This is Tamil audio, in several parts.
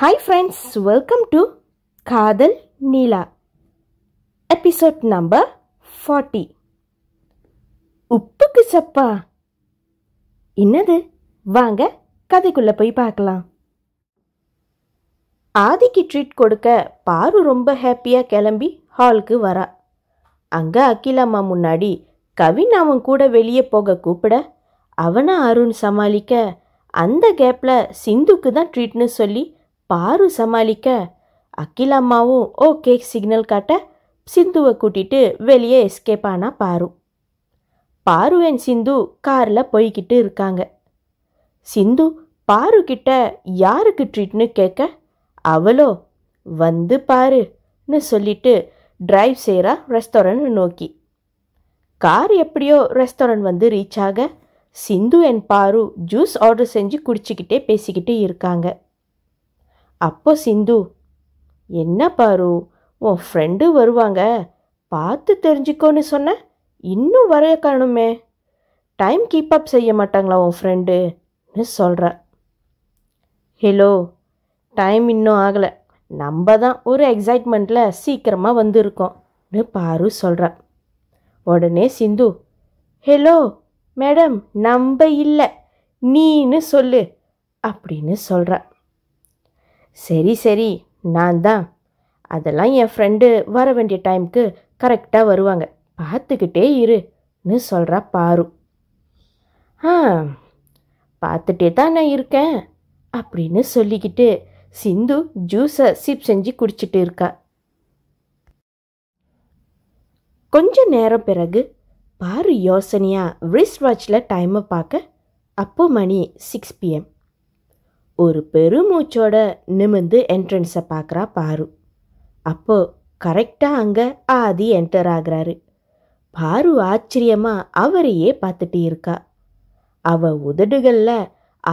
ஹாய் ஃப்ரெண்ட்ஸ் வெல்கம் டு காதல் நீலா எபிசோட் நம்பர் ஃபார்ட்டி உப்புக்கு சப்பா என்னது வாங்க கதைக்குள்ளே போய் பார்க்கலாம் ஆதிக்கு ட்ரீட் கொடுக்க பாரு ரொம்ப ஹாப்பியாக கிளம்பி ஹாலுக்கு வரா அங்கே அக்கிலம்மா முன்னாடி கவின் அவன் கூட வெளியே போக கூப்பிட அவனை அருண் சமாளிக்க அந்த கேப்பில் சிந்துக்கு தான் ட்ரீட்னு சொல்லி பாரு சமாளிக்க அகில் அம்மாவும் ஓகே சிக்னல் காட்ட சிந்துவை கூட்டிட்டு வெளியே எஸ்கேப் ஆனால் பாரு பாரு என் சிந்து காரில் போய்கிட்டு இருக்காங்க சிந்து பாரு கிட்ட யாருக்கு ட்ரீட்னு கேட்க அவளோ வந்து பாருன்னு சொல்லிட்டு டிரைவ் செய்கிறா ரெஸ்டாரண்ட் நோக்கி கார் எப்படியோ ரெஸ்டாரண்ட் வந்து ரீச் ஆக சிந்து என் பாரு ஜூஸ் ஆர்டர் செஞ்சு குடிச்சிக்கிட்டே பேசிக்கிட்டே இருக்காங்க அப்போ சிந்து என்ன பாரு உன் ஃப்ரெண்டு வருவாங்க பார்த்து தெரிஞ்சுக்கோன்னு சொன்ன இன்னும் வரைய காணுமே டைம் கீப் அப் செய்ய மாட்டாங்களா உன் ஃப்ரெண்டுன்னு சொல்கிற ஹலோ டைம் இன்னும் ஆகலை நம்ம தான் ஒரு எக்ஸைட்மெண்ட்டில் சீக்கிரமாக வந்திருக்கோம்னு பாரு சொல்கிற உடனே சிந்து ஹலோ மேடம் நம்ப இல்லை நீன்னு சொல்லு அப்படின்னு சொல்கிறேன் சரி சரி நான் தான் அதெல்லாம் என் ஃப்ரெண்டு வர வேண்டிய டைமுக்கு கரெக்டாக வருவாங்க பார்த்துக்கிட்டே இருன்னு சொல்கிறா பாரு ஆ பார்த்துட்டே தான் நான் இருக்கேன் அப்படின்னு சொல்லிக்கிட்டு சிந்து ஜூஸை சிப் செஞ்சு குடிச்சிட்டு இருக்கா கொஞ்ச நேரம் பிறகு பாரு யோசனையாக ரிஸ்ட் வாட்சில் டைமை பார்க்க அப்போ மணி சிக்ஸ் பிஎம் ஒரு பெருமூச்சோட நிமிந்து என்ட்ரன்ஸை பார்க்குறா பாரு அப்போ கரெக்டாக அங்கே ஆதி என்டர் ஆகிறாரு பாரு ஆச்சரியமாக அவரையே பார்த்துட்டு இருக்கா அவ உதடுகளில்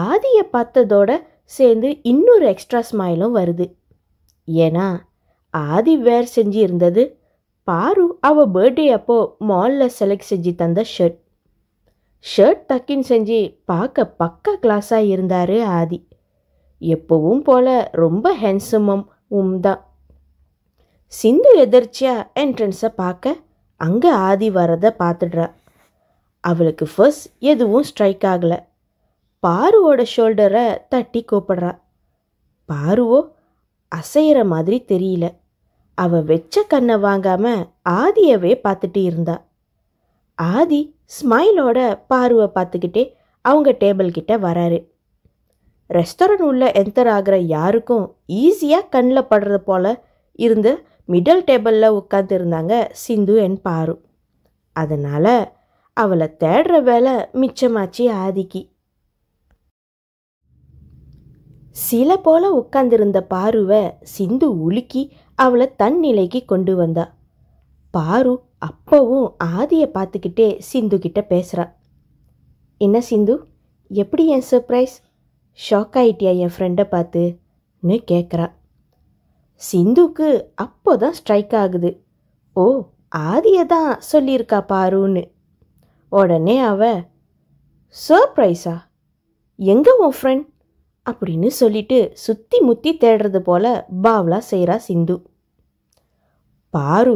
ஆதியை பார்த்ததோட சேர்ந்து இன்னொரு எக்ஸ்ட்ரா ஸ்மைலும் வருது ஏன்னா ஆதி வேர் செஞ்சு இருந்தது பாரு அவ பர்த்டே அப்போ மாலில் செலக்ட் செஞ்சு தந்த ஷர்ட் ஷர்ட் தக்கின்னு செஞ்சு பார்க்க பக்கா கிளாஸாக இருந்தார் ஆதி எப்பவும் போல ரொம்ப ஹேண்ட்ஸமும் உம் தான் சிந்து எதிர்ச்சியா என்ட்ரன்ஸை பார்க்க அங்கே ஆதி வரத பார்த்துடுறா அவளுக்கு ஃபர்ஸ்ட் எதுவும் ஸ்ட்ரைக் ஆகலை பாருவோட ஷோல்டரை தட்டி கூப்பிடுறா பாருவோ அசையிற மாதிரி தெரியல அவ வெச்ச கண்ணை வாங்காம ஆதியவே பார்த்துட்டு இருந்தா ஆதி ஸ்மைலோட பார்வை பார்த்துக்கிட்டே அவங்க டேபிள் வராரு ரெஸ்டாரண்ட் உள்ள என்டர் ஆகிற யாருக்கும் ஈஸியாக கண்ணில் படுறது போல் இருந்து மிடில் டேபிளில் உட்காந்துருந்தாங்க சிந்து என் பாரு அதனால் அவளை தேடுற வேலை மிச்சமாச்சு ஆதிக்கு சில போல உட்காந்துருந்த பாருவை சிந்து உலுக்கி அவளை தன் நிலைக்கு கொண்டு வந்தா பாரு அப்பவும் ஆதியை பார்த்துக்கிட்டே சிந்து கிட்ட பேசுகிறா என்ன சிந்து எப்படி என் சர்ப்ரைஸ் ஷாக் ஆகிட்டியா என் ஃப்ரெண்டை பார்த்துன்னு கேட்குறா சிந்துக்கு அப்போ தான் ஸ்ட்ரைக் ஆகுது ஓ ஆதியை தான் சொல்லியிருக்கா பாருன்னு உடனே அவ சர்ப்ரைஸா எங்கே உன் ஃப்ரெண்ட் அப்படின்னு சொல்லிட்டு சுற்றி முத்தி தேடுறது போல பாவ்லா செய்கிறா சிந்து பாரு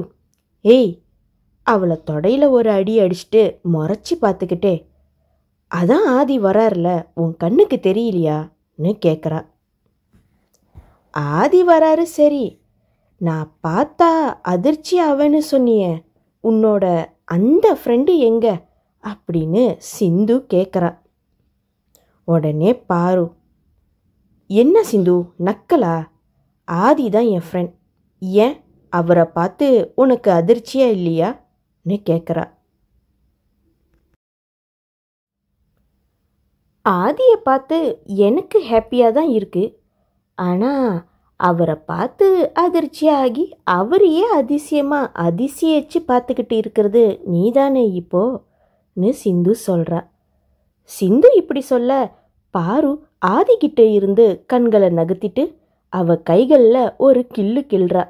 ஏய் அவளை தொடையில் ஒரு அடி அடிச்சுட்டு முறைச்சி பார்த்துக்கிட்டே அதான் ஆதி வரார்ல உன் கண்ணுக்கு தெரியலையான்னு கேட்குறா ஆதி வராரு சரி நான் பார்த்தா அதிர்ச்சி அவன்னு சொன்னிய உன்னோட அந்த ஃப்ரெண்டு எங்க அப்படின்னு சிந்து கேட்குறா உடனே பாரு என்ன சிந்து நக்கலா ஆதி தான் என் ஃப்ரெண்ட் ஏன் அவரை பார்த்து உனக்கு அதிர்ச்சியா இல்லையான்னு கேட்குறா ஆதியை பார்த்து எனக்கு ஹாப்பியாக தான் இருக்குது ஆனால் அவரை பார்த்து அதிர்ச்சியாகி அவரையே அதிசயமாக அதிசயிச்சு பார்த்துக்கிட்டு இருக்கிறது நீதானே இப்போன்னு சிந்து சொல்கிறா சிந்து இப்படி சொல்ல பாரு ஆதிக்கிட்டே இருந்து கண்களை நகர்த்திட்டு அவ கைகளில் ஒரு கில்லு கிள்றா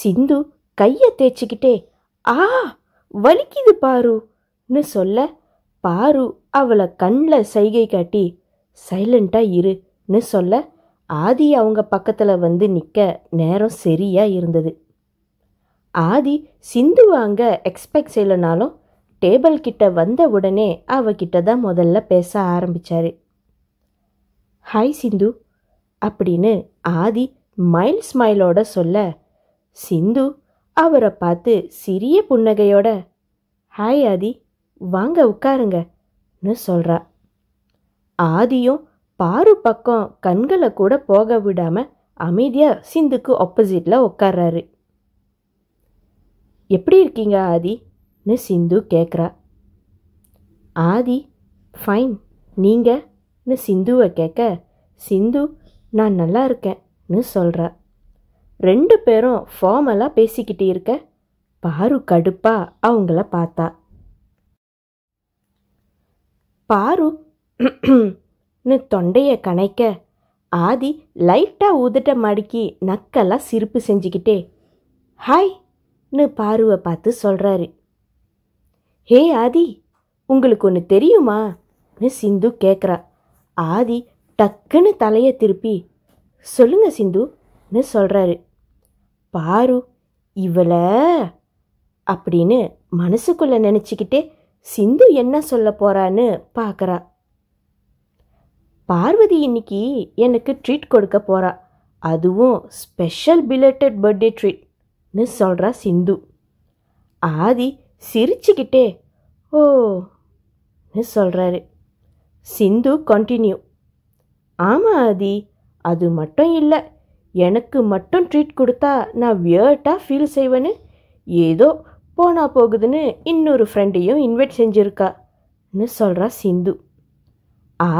சிந்து கையை தேய்ச்சிக்கிட்டே ஆ வலிக்குது பாருன்னு சொல்ல பாரு அவளை கண்ணில் சைகை காட்டி சைலண்ட்டாக இருன்னு சொல்ல ஆதி அவங்க பக்கத்தில் வந்து நிற்க நேரம் சரியாக இருந்தது ஆதி சிந்து வாங்க எக்ஸ்பெக்ட் செய்யலனாலும் டேபிள் கிட்ட வந்த உடனே அவகிட்ட தான் முதல்ல பேச ஆரம்பித்தார் ஹாய் சிந்து அப்படின்னு ஆதி மைல் ஸ்மைலோட சொல்ல சிந்து அவரை பார்த்து சிறிய புன்னகையோட ஹாய் ஆதி வாங்க உட்காருங்கன்னு சொல்கிறா ஆதியும் பாரு பக்கம் கண்களை கூட போக விடாமல் அமைதியாக சிந்துக்கு ஆப்போசிட்டில் உட்கார்றாரு எப்படி இருக்கீங்க ஆதின்னு சிந்து கேட்குறா ஆதி ஃபைன் நீங்கள்னு சிந்துவை கேட்க சிந்து நான் நல்லா இருக்கேன்னு சொல்கிறா ரெண்டு பேரும் ஃபார்மலாக பேசிக்கிட்டு இருக்க பாரு கடுப்பாக அவங்கள பார்த்தா பாரு தொண்டைய தொண்டையை கணைக்க ஆதி லைட்டாக ஊதுட்ட மடுக்கி நக்கெல்லாம் சிரிப்பு செஞ்சுக்கிட்டே ஹாய் ன்னு பாருவை பார்த்து சொல்கிறாரு ஹே ஆதி உங்களுக்கு ஒன்று தெரியுமா சிந்து கேட்குறா ஆதி டக்குன்னு தலையை திருப்பி சொல்லுங்க சிந்து சொல்கிறாரு பாரு இவளை அப்படின்னு மனசுக்குள்ளே நினச்சிக்கிட்டே சிந்து என்ன சொல்ல போகிறான்னு பார்க்குறா பார்வதி இன்னைக்கு எனக்கு ட்ரீட் கொடுக்க போறா அதுவும் ஸ்பெஷல் பிலேட்டட் பர்த்டே ட்ரீட்னு சொல்கிறா சிந்து ஆதி சிரிச்சுக்கிட்டே ஓன்னு சொல்கிறாரு சிந்து கண்டினியூ ஆமாம் ஆதி அது மட்டும் இல்லை எனக்கு மட்டும் ட்ரீட் கொடுத்தா நான் வியர்ட்டாக ஃபீல் செய்வேன்னு ஏதோ போனா போகுதுன்னு இன்னொரு ஃப்ரெண்டையும் இன்வைட் செஞ்சுருக்கான்னு சொல்கிறா சிந்து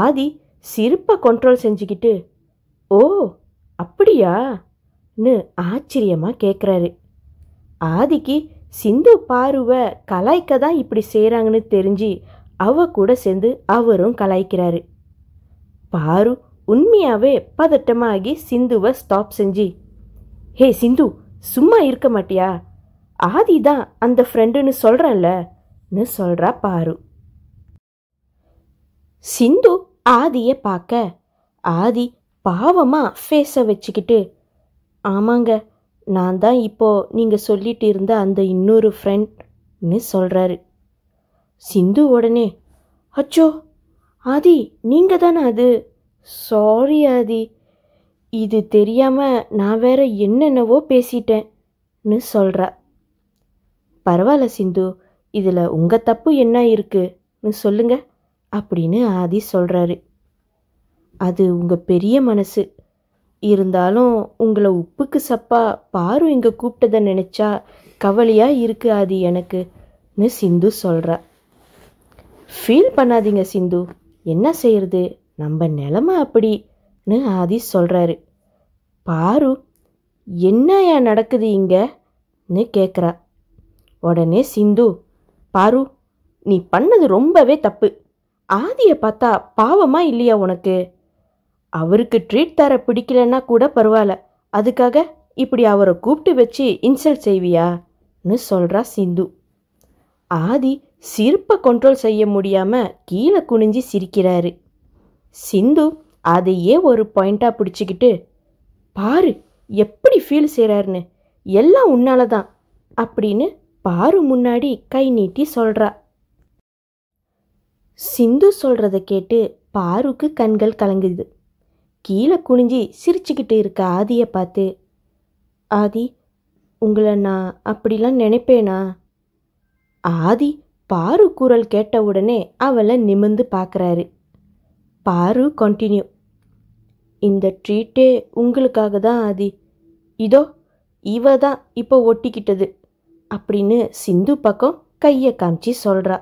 ஆதி சிரிப்பை கண்ட்ரோல் செஞ்சுக்கிட்டு ஓ அப்படியான்னு ஆச்சரியமாக கேட்குறாரு ஆதிக்கு சிந்து பாருவை கலாய்க்க தான் இப்படி செய்கிறாங்கன்னு தெரிஞ்சு அவ கூட சேர்ந்து அவரும் கலாய்க்கிறாரு பாரு உண்மையாகவே பதட்டமாகி சிந்துவை ஸ்டாப் செஞ்சு ஹே சிந்து சும்மா இருக்க மாட்டியா ஆதி தான் அந்த ஃப்ரெண்டுன்னு சொல்கிறேன்லன்னு சொல்கிறா பாரு சிந்து ஆதியை பார்க்க ஆதி பாவமாக ஃபேஸை வச்சுக்கிட்டு ஆமாங்க நான் தான் இப்போது நீங்கள் சொல்லிட்டு இருந்த அந்த இன்னொரு ஃப்ரெண்ட்னு சொல்கிறாரு சிந்து உடனே அச்சோ ஆதி நீங்கள் தானே அது சாரி ஆதி இது தெரியாமல் நான் வேற என்னென்னவோ பேசிட்டேன்னு சொல்கிறேன் பரவாயில்ல சிந்து இதில் உங்கள் தப்பு என்ன இருக்குன்னு சொல்லுங்க அப்படின்னு ஆதி சொல்கிறாரு அது உங்கள் பெரிய மனசு இருந்தாலும் உங்களை உப்புக்கு சப்பா பாரு இங்கே கூப்பிட்டதை நினச்சா கவலையாக இருக்கு அது எனக்குன்னு சிந்து சொல்கிறா ஃபீல் பண்ணாதீங்க சிந்து என்ன செய்யறது நம்ம நிலமை அப்படின்னு ஆதி சொல்கிறாரு பாரு என்னையா நடக்குது இங்கேன்னு கேட்குறா உடனே சிந்து பாரு நீ பண்ணது ரொம்பவே தப்பு ஆதியை பார்த்தா பாவமா இல்லையா உனக்கு அவருக்கு ட்ரீட் தர பிடிக்கலன்னா கூட பரவாயில்ல அதுக்காக இப்படி அவரை கூப்பிட்டு வச்சு இன்சல்ட் செய்வியான்னு சொல்கிறா சிந்து ஆதி சிரிப்பை கண்ட்ரோல் செய்ய முடியாமல் கீழே குனிஞ்சி சிரிக்கிறாரு சிந்து அதையே ஒரு பாயிண்ட்டாக பிடிச்சிக்கிட்டு பாரு எப்படி ஃபீல் செய்கிறாருன்னு எல்லாம் உன்னால தான் அப்படின்னு பாரு முன்னாடி கை நீட்டி சொல்கிறா சிந்து சொல்கிறத கேட்டு பாருக்கு கண்கள் கலங்குது கீழே குனிஞ்சி சிரிச்சுக்கிட்டு இருக்க ஆதியை பார்த்து ஆதி உங்களை நான் அப்படிலாம் நினைப்பேனா ஆதி பாரு குரல் கேட்ட உடனே அவளை நிமிந்து பார்க்குறாரு பாரு கண்டினியூ இந்த ட்ரீட்டே உங்களுக்காக தான் ஆதி இதோ இவ தான் இப்போ ஒட்டிக்கிட்டது அப்படின்னு சிந்து பக்கம் கையை காமிச்சு சொல்கிறா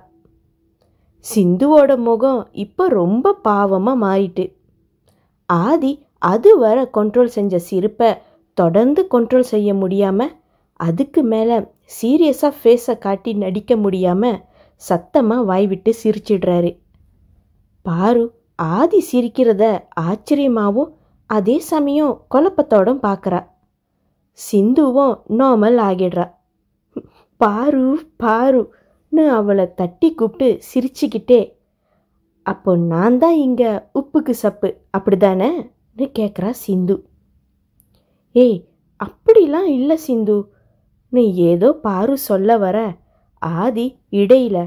சிந்துவோட முகம் இப்போ ரொம்ப பாவமாக மாறிட்டு ஆதி அது வர கண்ட்ரோல் செஞ்ச சிரிப்பை தொடர்ந்து கண்ட்ரோல் செய்ய முடியாமல் அதுக்கு மேலே சீரியஸாக ஃபேஸை காட்டி நடிக்க முடியாமல் சத்தமாக வாய்விட்டு சிரிச்சிடுறாரு பாரு ஆதி சிரிக்கிறத ஆச்சரியமாகவும் அதே சமயம் குழப்பத்தோடும் பார்க்குறா சிந்துவும் நார்மல் ஆகிடுறா பாரு பாருன்னு அவளை தட்டி கூப்பிட்டு சிரிச்சுக்கிட்டே அப்போ நான் தான் இங்கே உப்புக்கு சப்பு அப்படி தானே கேட்குறா சிந்து ஏய் அப்படிலாம் இல்லை சிந்து நீ ஏதோ பாரு சொல்ல வர ஆதி இடையில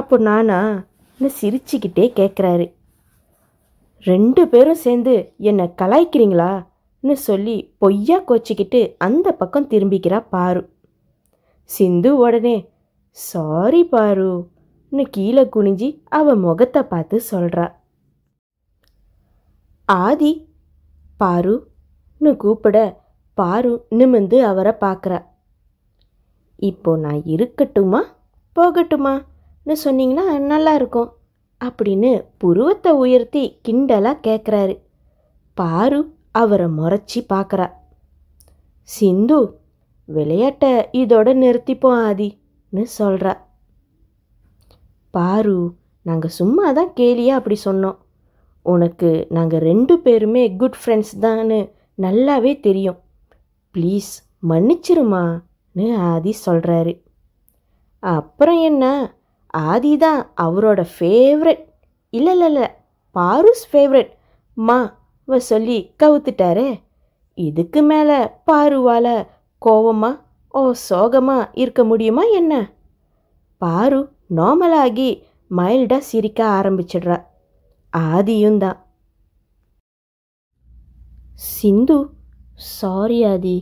அப்போ நானான்னு சிரிச்சுக்கிட்டே கேட்குறாரு ரெண்டு பேரும் சேர்ந்து என்னை கலாய்க்கிறீங்களான்னு சொல்லி பொய்யா கோச்சிக்கிட்டு அந்த பக்கம் திரும்பிக்கிறா பாரு சிந்து உடனே சாரி பாருன்னு கீழே குனிஞ்சி அவ முகத்தை பார்த்து சொல்கிறா ஆதி பாருன்னு கூப்பிட பாரு நிமிந்து அவரை பார்க்குற இப்போ நான் இருக்கட்டுமா போகட்டுமான்னு சொன்னீங்கன்னா நல்லாயிருக்கும் அப்படின்னு புருவத்தை உயர்த்தி கிண்டலாக கேட்குறாரு பாரு அவரை முறைச்சி பார்க்குறா சிந்து விளையாட்டை இதோட நிறுத்திப்போம் ஆதின்னு சொல்கிறா பாரு நாங்கள் சும்மா தான் கேலியாக அப்படி சொன்னோம் உனக்கு நாங்கள் ரெண்டு பேருமே குட் ஃப்ரெண்ட்ஸ் தான்னு நல்லாவே தெரியும் ப்ளீஸ் மன்னிச்சிருமான்னு ஆதி சொல்கிறாரு அப்புறம் என்ன ஆதி தான் அவரோட ஃபேவரட் இல்லை இல்லை இல்லை பாருஸ் ஃபேவரட் மாவை சொல்லி கவுத்துட்டாரே இதுக்கு மேலே பாருவால் கோவமா ஓ சோகமா இருக்க முடியுமா என்ன பாரு நார்மலாகி மைல்டாக சிரிக்க ஆரம்பிச்சிடுறா ஆதியும் தான் சிந்து சாரி ஆதி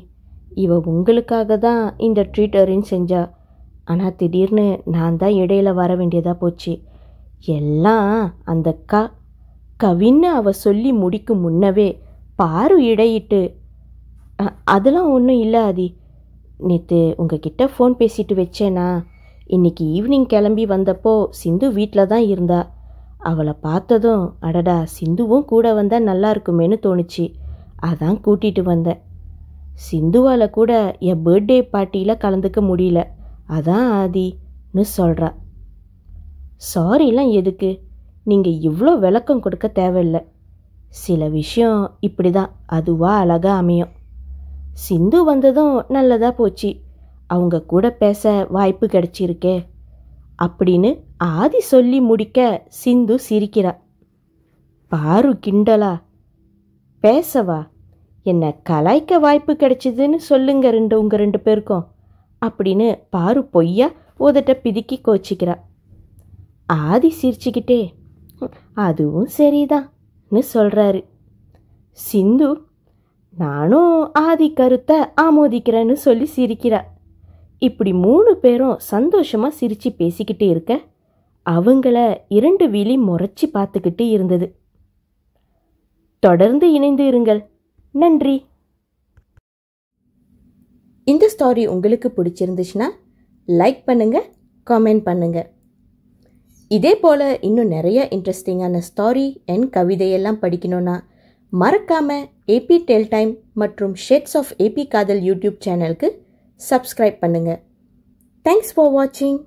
இவ உங்களுக்காக தான் இந்த ட்ரீட் அரேஞ்ச் செஞ்சா ஆனால் திடீர்னு நான் தான் இடையில வர வேண்டியதாக போச்சு எல்லாம் அந்த கா கவின்னு அவ சொல்லி முடிக்கும் முன்னவே பாரு இடையிட்டு அதெல்லாம் ஒன்றும் இல்லை ஆதி நேற்று உங்ககிட்ட ஃபோன் பேசிட்டு வச்சேனா இன்றைக்கி ஈவினிங் கிளம்பி வந்தப்போ சிந்து வீட்டில் தான் இருந்தா அவளை பார்த்ததும் அடடா சிந்துவும் கூட வந்தால் நல்லா இருக்குமேனு தோணுச்சு அதான் கூட்டிகிட்டு வந்தேன் சிந்துவால் கூட என் பர்த்டே பார்ட்டியில் கலந்துக்க முடியல அதான் ஆதின்னு சொல்கிறா சாரிலாம் எதுக்கு நீங்கள் இவ்வளோ விளக்கம் கொடுக்க தேவையில்லை சில விஷயம் இப்படி தான் அதுவாக அழகாக அமையும் சிந்து வந்ததும் நல்லதாக போச்சு அவங்க கூட பேச வாய்ப்பு கிடைச்சிருக்கே அப்படின்னு ஆதி சொல்லி முடிக்க சிந்து சிரிக்கிறா பாரு கிண்டலா பேசவா என்னை கலாய்க்க வாய்ப்பு கிடைச்சிதுன்னு சொல்லுங்க ரெண்டு உங்கள் ரெண்டு பேருக்கும் அப்படின்னு பாரு பொய்யா உதட்ட பிதுக்கி கோச்சிக்கிறா ஆதி சிரிச்சுக்கிட்டே அதுவும் சரிதான்னு சொல்கிறாரு சிந்து நானும் ஆதி கருத்தை ஆமோதிக்கிறேன்னு சொல்லி சிரிக்கிறார் இப்படி மூணு பேரும் சந்தோஷமாக சிரித்து பேசிக்கிட்டு இருக்க அவங்கள இரண்டு விழி முறைச்சி பார்த்துக்கிட்டு இருந்தது தொடர்ந்து இணைந்து இருங்கள் நன்றி இந்த ஸ்டாரி உங்களுக்கு பிடிச்சிருந்துச்சுன்னா லைக் பண்ணுங்கள் கமெண்ட் பண்ணுங்கள் இதே போல் இன்னும் நிறைய இன்ட்ரெஸ்டிங்கான ஸ்டாரி என் கவிதையெல்லாம் படிக்கணுன்னா மறக்காம ஏபி டெல் டைம் மற்றும் ஷேட்ஸ் ஆஃப் ஏபி காதல் யூடியூப் சேனலுக்கு சப்ஸ்கிரைப் பண்ணுங்கள் தேங்க்ஸ் ஃபார் வாட்சிங்